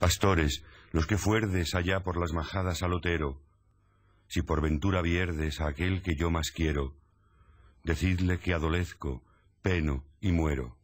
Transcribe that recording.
Pastores, los que fuerdes allá por las majadas al otero, si por ventura vierdes a aquel que yo más quiero, decidle que adolezco, peno y muero.